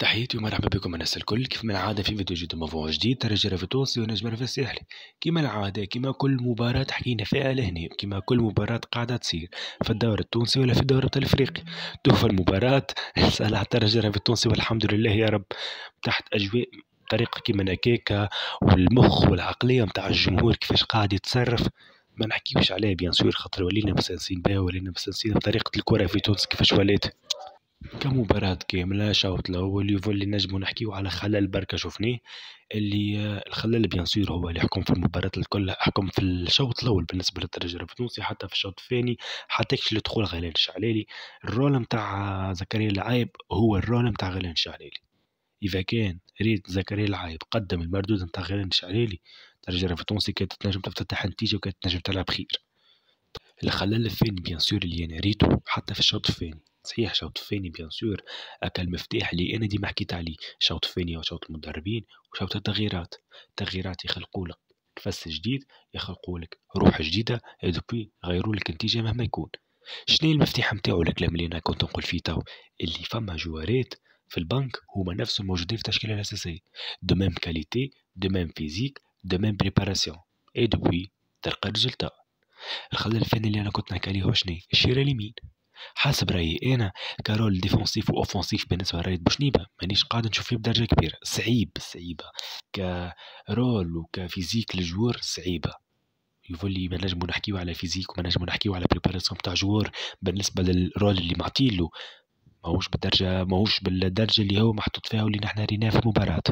تحياتي ومرحبا بكم الناس الكل كيف من العادة في فيديو جديد موضوع جديد ترجي في التونسي ونجم في الساحلي كما العادة كما كل مباراة حكينا فيها لهنا كما كل مباراة قاعدة تصير في الدوري التونسي ولا في الدوري الافريقي توفى المباراة صلاح ترجي في التونسي والحمد لله يا رب تحت أجواء طريقة كيما هكاكا والمخ والعقلية متاع الجمهور كيفاش قاعد يتصرف ما نحكيوش عليه بيان سور خاطر ولينا مستانسين بها ولينا مستانسين بطريقة الكرة في تونس كيفاش ولات كمباراة كاملة شوط الأول يوفو اللي نجمو نحكيو على خلل بركة شفناه اللي آه، الخلل بيان سور هو اللي حكم في المباراة الكل حكم في الشوط الأول بالنسبة للترجي الفتونسي حتى في الشوط الثاني حتى كش دخول غلال الشعلالي الرول متاع آه، زكريا العايب هو الرول متاع غلال الشعلالي إذا كان ريت زكريا العايب قدم المردود متاع غلال الشعلالي الترجي الفتونسي كانت تنجم تفتتح النتيجة وكانت تنجم تلعب خير اللي خلاني الفين بيان سور اللي انا ريتو حتى في الشوط الثاني صحيح شوط الثاني بيان سور اكل المفتاح اللي انا ديما حكيت عليه شوط الثاني شوط المدربين وشوط التغييرات التغييرات يخلقوا لك نفس جديد يخلقوا لك روح جديده دوبي غيروا لك النتيجه مهما يكون شنو المفتاح نتاعو الكلام اللي انا كنت نقول فيه تو اللي فما جوارات في البنك هما نفسهم موجودين في التشكيله الاساسيه دو ميم كاليتي دو ميم فيزيك دو ميم بريباراسيون اي دوبوي تلقى ريزلتا الخلل الفني اللي انا كنت نحكي عليه هو شنو الشيره اليمين حسب رايي انا كارول ديفونسيف واوفونسيف بالنسبه لرايد بوشنيبا مانيش قاعد نشوف فيه بدرجه كبيره صعيب صعيبه كرول وكفيزيك الجوار صعيبه يولي ما نجمو نحكيو على فيزيك وما نجمو نحكيو على بريباراسيون تاع جوار بالنسبه للرول اللي معطيلو ماهوش بالدرجه ماهوش بالدرجه اللي هو محطوط فيها واللي نحنا ريناه في المباراه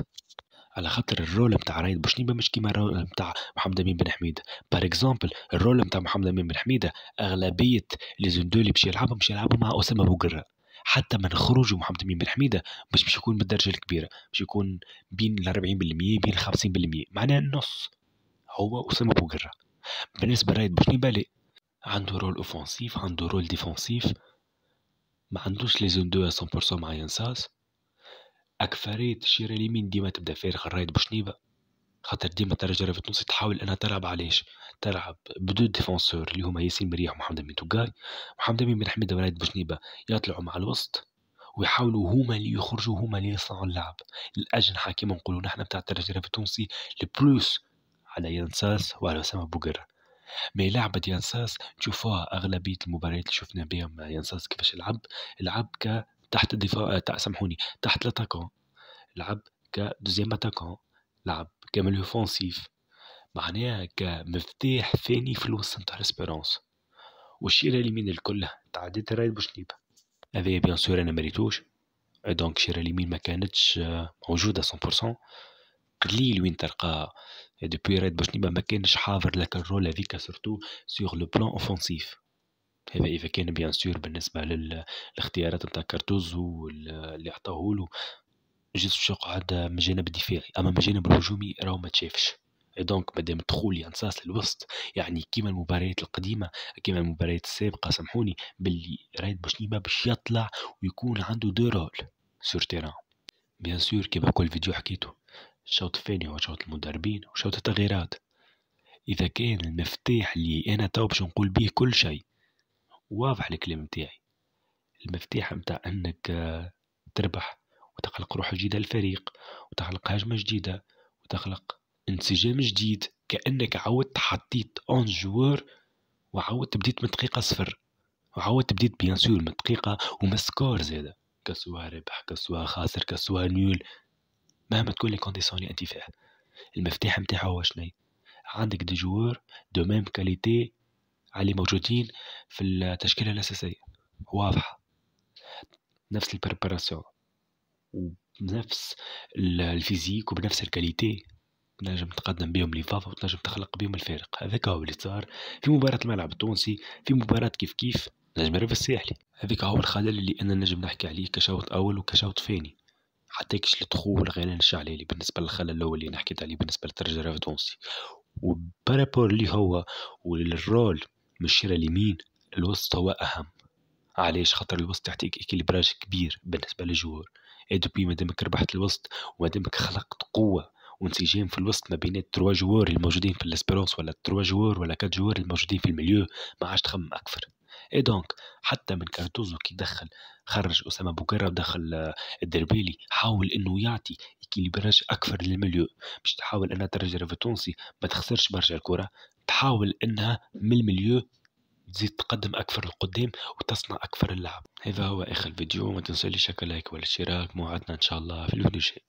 على خاطر الرول نتاع رايد بوشنيبه مش كيما الرول نتاع محمد امين بن حميده بار اكزومبل الرول نتاع محمد امين بن حميده اغلبيه لي زوندو اللي باش يلعبهم مش يلعبهم مع اسامه بوقره حتى من خروج محمد امين بن حميده باش باش يكون بالدرجه الكبيره باش يكون بين ال 40% بين ال 50% معناها النص هو اسامه بوقره بالنسبه لرايد بوشنيبه لي عنده رول اوفنسيف عنده رول ديفونسيف ما عندوش لي زون دو 100% مع ينساس أكثرية الشيرة اليمين ديما تبدا فارغ الرايد بشنيبة خاطر ديما ترجع في تونس تحاول أنها تلعب علاش تلعب بدو ديفونسور اللي هما ياسين مريح ومحمد أمين توكاي محمد أمين بن حميد ورايد بشنيبة يطلعوا مع الوسط ويحاولوا هما اللي يخرجوا هما اللي يصنعوا اللعب الأجنحة كيما نقولوا نحنا بتاع الترجي التونسي البلوس على يانساس وعلى أسامة بوغر مي لعبة يانساس تشوفوها أغلبية المباريات اللي شفنا بهم يانساس كيفاش يلعب لعب ك تحت الدفاع آه، سامحوني تحت لاتاكون لعب كدوزيام اتاكون لعب كمليو اوفونسيف معناها كمفتاح ثاني في الوسط نتاع لاسبيرونس اللي اليمين الكل تعديت رايد بوشنيب هذايا بيان سور انا مريتوش دونك شيرة اليمين ما كانتش آه، موجودة 100% قليل وين تلقى دوبوي رايد بوشنيب ما كانش حاضر لك الرول هذيك سورتو سور لو بلان اوفونسيف هذا اذا كان بيان سور بالنسبه للاختيارات نتاع كارتوزو اللي عطاهولو جيسوس قعد من الجانب الدفاعي اما من الجانب الهجومي راهو ما تشافش دونك مادام تدخل ينصاص يعني للوسط يعني كيما المباريات القديمه كيما المباريات السابقه سامحوني باللي رايد نيما باش يطلع ويكون عنده دو رول سور تيران بيان سور كيما كل فيديو حكيته الشوط الثاني هو شوط المدربين وشوط التغييرات اذا كان المفتاح اللي انا تو باش نقول بيه كل شيء واضح الكلام نتاعي المفتاح نتاع انك آه، تربح وتخلق روح جديدة للفريق وتخلق هجمة جديدة وتخلق انسجام جديد كأنك عودت حطيت اون جوار وعودت بديت من دقيقة صفر وعودت بديت بيان سور من دقيقة ومن سكور زادة كسوا ربح كسوا خاسر كسوا نيول مهما تكون لي كونديسيون انت فيها المفتاح نتاعها هو شنو عندك دي جوار دو ميم كاليتي اللي موجودين في التشكيلة الأساسية واضحة نفس البريباراسيون وبنفس الفيزيك وبنفس الكاليتي تنجم تقدم بهم ليفاف وتنجم تخلق بهم الفارق هذاك هو اللي صار في مباراة الملعب التونسي في مباراة كيف كيف نجم الريف الساحلي هذاك هو الخلل اللي انا نجم نحكي عليه كشوط اول وكشوط ثاني حتى كش الدخول غير الشعلالي بالنسبه للخلل الاول اللي نحكيت عليه بالنسبه للترجي التونسي وبارابور اللي هو والرول مشيرة اليمين الوسط هو أهم علاش خاطر الوسط يعطيك إكيليبراج كبير بالنسبة للجوار ادوبي مادامك ربحت الوسط ومادامك خلقت قوة وانسجام في الوسط ما بين التروا جوار الموجودين في الاسبيرونس ولا التروا جوار ولا كات جوار الموجودين في المليو ما عادش تخمم أكثر اي دونك حتى من كارتوزو كي دخل خرج اسامه بوكيرا ودخل آه، الدربيلي حاول انه يعطي اكيليبراج اكثر للمليو باش تحاول انها ترجع ريفيتونسي ما تخسرش برشا الكره تحاول انها من المليو تزيد تقدم اكثر للقدام وتصنع اكثر اللعب هذا هو اخر الفيديو ما تنسوا لي شكل لايك والاشتراك موعدنا ان شاء الله في الفيديو الجاي